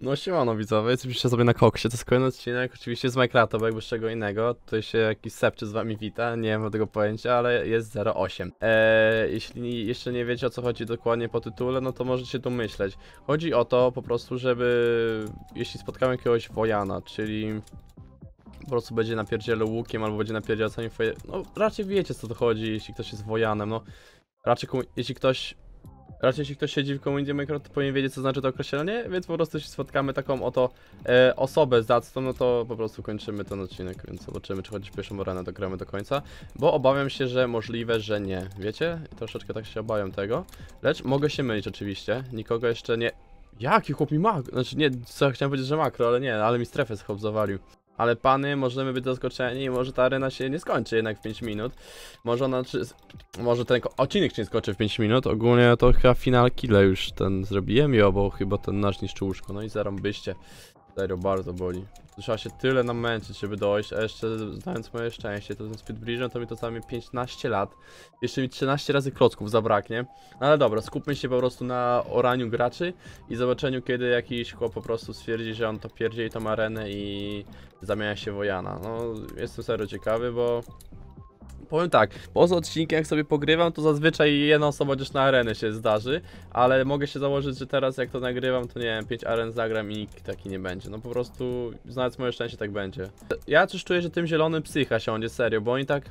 No siemano widzowie, co sobie na koksie, to jest kolejny odcinek, oczywiście z Minecrafta, bo jakby z czego innego, To się jakiś sepczy z wami wita, nie mam tego pojęcia, ale jest 08. Eee, jeśli jeszcze nie wiecie o co chodzi dokładnie po tytule, no to możecie domyśleć. Chodzi o to po prostu, żeby, jeśli spotkamy jakiegoś wojana, czyli po prostu będzie napierdzielał łukiem albo będzie napierdzielał sami foje... No raczej wiecie co to chodzi, jeśli ktoś jest wojanem, no raczej jeśli ktoś Raczej jeśli ktoś siedzi w komunikacji Minecraft, to powinien wiedzieć co znaczy to określenie, więc po prostu jeśli spotkamy taką oto e, osobę zacną, no to po prostu kończymy ten odcinek, więc zobaczymy czy chociaż pierwszą ranę dogramy do końca, bo obawiam się, że możliwe, że nie, wiecie? Troszeczkę tak się obawiam tego, lecz mogę się mylić oczywiście, nikogo jeszcze nie... Jaki chłop mi mak... Znaczy nie, co chciałem powiedzieć, że makro, ale nie, ale mi strefę schop zawalił. Ale pany, możemy być zaskoczeni i może ta arena się nie skończy jednak w 5 minut. Może ona, czy, może ten odcinek się nie skończy w 5 minut. Ogólnie to chyba final kill już ten zrobiłem, jo, bo chyba ten nasz niszczył łóżko. No i zarąbyście. Serio, bardzo boli. Trzeba się tyle namęczyć, żeby dojść, a jeszcze znając moje szczęście, to tym speedbridge'em to mi to najmniej 15 lat. Jeszcze mi 13 razy klocków zabraknie. No ale dobra, skupmy się po prostu na oraniu graczy i zobaczeniu, kiedy jakiś chłop po prostu stwierdzi, że on to pierdzi, tą arenę i zamienia się wojana. No, jestem serio ciekawy, bo powiem tak, poza odcinkiem jak sobie pogrywam, to zazwyczaj jedna osoba gdzieś na arenę się zdarzy, ale mogę się założyć, że teraz jak to nagrywam, to nie wiem, 5 aren zagram i nikt taki nie będzie. No po prostu, znając moje szczęście, tak będzie. Ja też czuję, że tym zielonym psycha się siądzie, serio, bo oni tak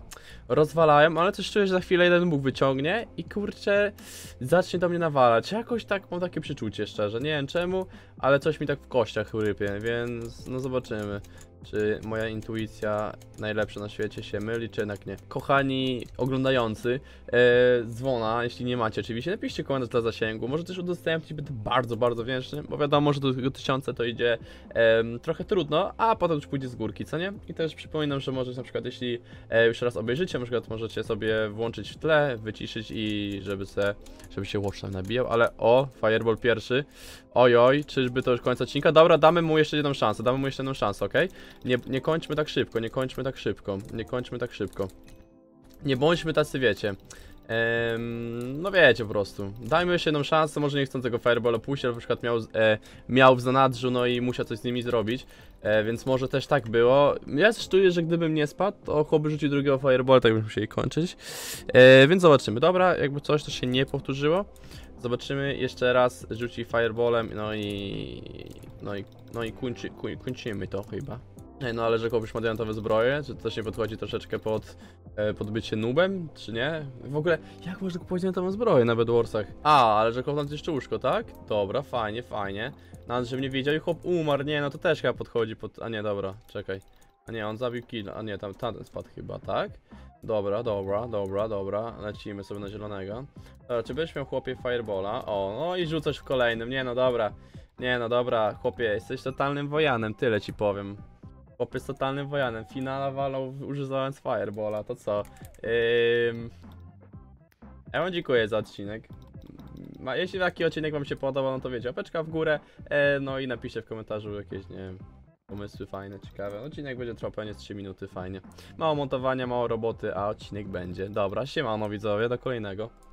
rozwalają, ale też czuję, że za chwilę jeden Bóg wyciągnie i kurczę, zacznie do mnie nawalać. Jakoś tak mam takie przeczucie, szczerze, nie wiem czemu, ale coś mi tak w kościach rypie, więc no zobaczymy czy moja intuicja najlepsza na świecie się myli, czy jednak nie. Kochani oglądający, e, dzwona, jeśli nie macie oczywiście, napiszcie komentarz dla zasięgu, może też udostępnić, będę bardzo, bardzo wdzięczny, bo wiadomo, że do tego tysiąca to idzie e, trochę trudno, a potem już pójdzie z górki, co nie? I też przypominam, że możecie na przykład, jeśli e, już raz obejrzycie, na przykład możecie sobie włączyć w tle, wyciszyć i żeby se, żeby się watch tam nabijał, ale o, fireball pierwszy, ojoj, czyżby to już koniec odcinka, dobra, damy mu jeszcze jedną szansę, damy mu jeszcze jedną szansę, ok? Nie, nie kończmy tak szybko, nie kończmy tak szybko, nie kończmy tak szybko. Nie bądźmy tacy, wiecie. Ehm, no wiecie po prostu. Dajmy jeszcze jedną szansę, może nie chcą tego fireballa pójść, ale na przykład miał, e, miał w zanadrzu, no i musiał coś z nimi zrobić. E, więc może też tak było. Ja też że gdybym nie spadł, to chłopy rzucił drugiego fireballa, tak byśmy musieli kończyć. E, więc zobaczymy. Dobra, jakby coś to się nie powtórzyło. Zobaczymy jeszcze raz, rzuci fireballem, no i... No i, no i kończy, kończymy to chyba. No ale że kupisz diamentowe zbroje, czy to też nie podchodzi troszeczkę pod, e, pod bycie nubem, czy nie? W ogóle, jak można kupować diamentową zbroję na Bedwarsach? A, ale że chłop jeszcze łóżko, tak? Dobra, fajnie, fajnie. Nawet, no, żebym nie wiedział i chłop umarł, nie, no to też chyba podchodzi pod... A nie, dobra, czekaj. A nie, on zabił kill, a nie, tam tamten spadł chyba, tak? Dobra, dobra, dobra, dobra, lecimy sobie na zielonego. Dobra, czy byś miał chłopie Firebola? O, no i rzucasz w kolejnym, nie no dobra. Nie no dobra, chłopie, jesteś totalnym wojanem, tyle ci powiem. Chłopiec totalnym wojanem. Finala walą używając Firebola, to co? Ym... Ja wam dziękuję za odcinek. A jeśli taki odcinek wam się podobał, no to wiecie, opeczka w górę. E, no i napiszcie w komentarzu jakieś, nie wiem, pomysły fajne, ciekawe. Odcinek będzie trochę nie 3 minuty, fajnie. Mało montowania, mało roboty, a odcinek będzie. Dobra, siemano widzowie, do kolejnego.